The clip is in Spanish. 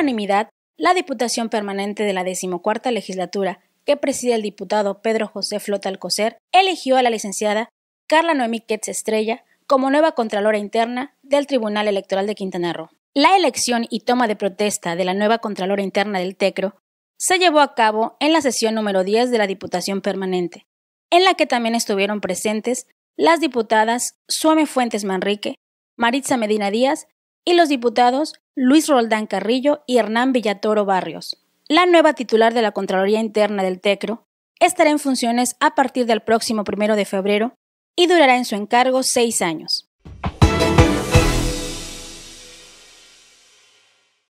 unanimidad, la Diputación Permanente de la XIV legislatura, que preside el diputado Pedro José Flota Alcocer, eligió a la licenciada Carla Noemí Quetz Estrella como nueva Contralora Interna del Tribunal Electoral de Quintana Roo. La elección y toma de protesta de la nueva Contralora Interna del TECRO se llevó a cabo en la sesión número 10 de la Diputación Permanente, en la que también estuvieron presentes las diputadas Suame Fuentes Manrique, Maritza Medina Díaz y los diputados Luis Roldán Carrillo y Hernán Villatoro Barrios. La nueva titular de la Contraloría Interna del TECRO estará en funciones a partir del próximo primero de febrero y durará en su encargo seis años.